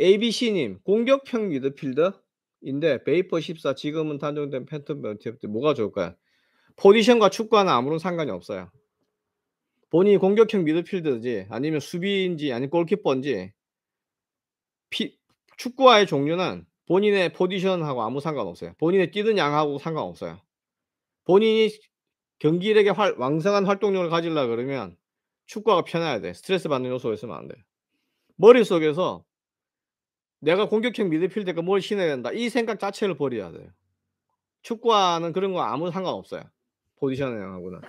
ABC님 공격형 미드필더인데 베이퍼 14 지금은 단종된 팬텀 벤티업트 뭐가 좋을까요? 포지션과 축구와는 아무런 상관이 없어요. 본인이 공격형 미드필더지 인 아니면 수비인지 아니면 골키퍼인지 피, 축구와의 종류는 본인의 포지션하고 아무 상관없어요. 본인의 뛰는 양하고 상관없어요. 본인이 경기력에 활, 왕성한 활동력을 가지려 그러면 축구가 편해야 돼. 스트레스 받는 요소가 있으면 안 돼. 머릿속에서 내가 공격형 미드필드니까 뭘 신어야 된다. 이 생각 자체를 버려야 돼요. 축구와는 그런 거 아무 상관없어요. 포지션하고는.